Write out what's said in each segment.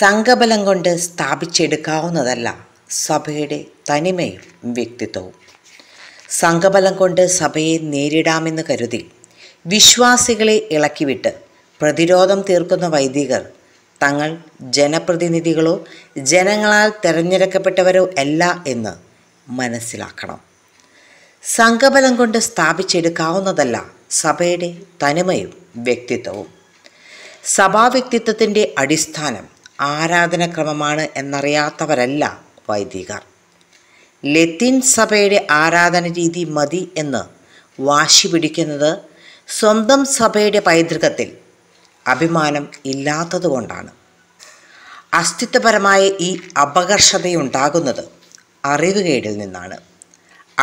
സംഘബലം കൊണ്ട് സ്ഥാപിച്ചെടുക്കാവുന്നതല്ല സഭയുടെ തനിമയും വ്യക്തിത്വവും സംഘബലം കൊണ്ട് സഭയെ നേരിടാമെന്ന് കരുതി വിശ്വാസികളെ ഇളക്കിവിട്ട് പ്രതിരോധം തീർക്കുന്ന വൈദികർ തങ്ങൾ ജനപ്രതിനിധികളോ ജനങ്ങളാൽ തിരഞ്ഞെടുക്കപ്പെട്ടവരോ അല്ല എന്ന് മനസ്സിലാക്കണം സംഘബലം കൊണ്ട് സ്ഥാപിച്ചെടുക്കാവുന്നതല്ല സഭയുടെ തനിമയും വ്യക്തിത്വവും സഭാ വ്യക്തിത്വത്തിൻ്റെ അടിസ്ഥാനം ആരാധനക്രമമാണ് എന്നറിയാത്തവരല്ല വൈദികർ ലത്തിൻ സഭയുടെ ആരാധന രീതി മതി എന്ന് വാശി പിടിക്കുന്നത് സ്വന്തം സഭയുടെ പൈതൃകത്തിൽ അഭിമാനം ഇല്ലാത്തതുകൊണ്ടാണ് അസ്തിത്വപരമായ ഈ അപകർഷതയുണ്ടാകുന്നത് അറിവുകേടിൽ നിന്നാണ്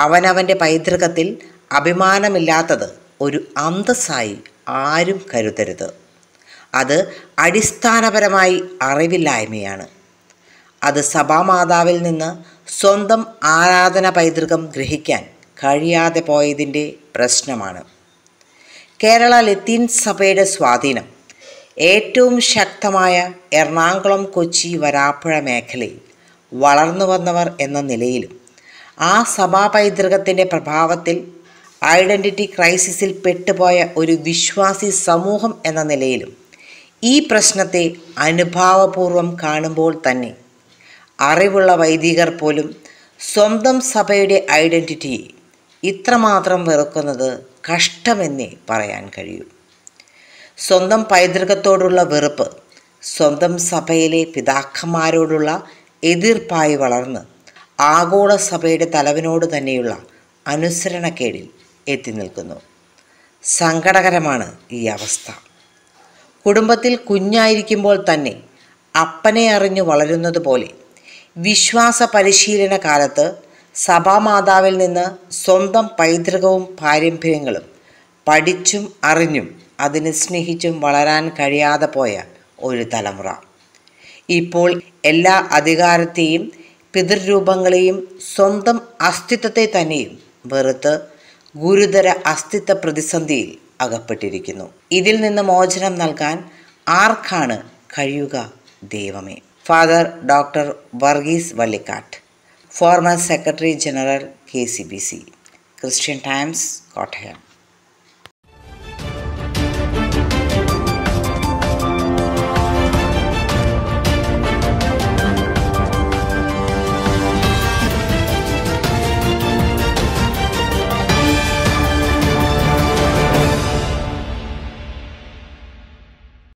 അവനവൻ്റെ പൈതൃകത്തിൽ അഭിമാനമില്ലാത്തത് ഒരു അന്തസ്സായി ആരും കരുതരുത് അത് അടിസ്ഥാനപരമായി അറിവില്ലായ്മയാണ് അത് സഭാമാതാവിൽ നിന്ന് സ്വന്തം ആരാധന പൈതൃകം ഗ്രഹിക്കാൻ കഴിയാതെ പോയതിൻ്റെ പ്രശ്നമാണ് കേരള ലത്തീൻ സഭയുടെ സ്വാധീനം ഏറ്റവും ശക്തമായ എറണാകുളം കൊച്ചി വരാപ്പുഴ മേഖലയിൽ വളർന്നു വന്നവർ എന്ന നിലയിലും ആ സഭാ പൈതൃകത്തിൻ്റെ പ്രഭാവത്തിൽ ഐഡൻറ്റിറ്റി ക്രൈസിസിൽ പെട്ടുപോയ ഒരു വിശ്വാസി സമൂഹം എന്ന നിലയിലും ഈ പ്രശ്നത്തെ അനുഭാവപൂർവം കാണുമ്പോൾ തന്നെ അറിവുള്ള വൈദികർ പോലും സ്വന്തം സഭയുടെ ഐഡൻറ്റിറ്റിയെ ഇത്രമാത്രം വെറുക്കുന്നത് കഷ്ടമെന്നേ പറയാൻ കഴിയൂ സ്വന്തം പൈതൃകത്തോടുള്ള വെറുപ്പ് സ്വന്തം സഭയിലെ പിതാക്കന്മാരോടുള്ള എതിർപ്പായി വളർന്ന് ആഗോള സഭയുടെ തലവനോട് തന്നെയുള്ള അനുസരണക്കേടിൽ എത്തി നിൽക്കുന്നു സങ്കടകരമാണ് ഈ അവസ്ഥ കുടുംബത്തിൽ കുഞ്ഞായിരിക്കുമ്പോൾ തന്നെ അപ്പനെ അറിഞ്ഞു വളരുന്നത് പോലെ വിശ്വാസ പരിശീലന കാലത്ത് സഭാമാതാവിൽ നിന്ന് സ്വന്തം പൈതൃകവും പാരമ്പര്യങ്ങളും പഠിച്ചും അറിഞ്ഞും അതിനെ സ്നേഹിച്ചും വളരാൻ കഴിയാതെ പോയ ഒരു തലമുറ ഇപ്പോൾ എല്ലാ അധികാരത്തെയും പിതൃരൂപങ്ങളെയും സ്വന്തം അസ്തിത്വത്തെ തന്നെയും വെറുത്ത് ഗുരുതര അസ്തിത്വ പ്രതിസന്ധിയിൽ അകപ്പെട്ടിരിക്കുന്നു ഇതിൽ നിന്ന് മോചനം നൽകാൻ ആർക്കാണ് കഴിയുക ദൈവമേ father doctor Varghese Vallikkattu former secretary general K C B C Christian times Kottayam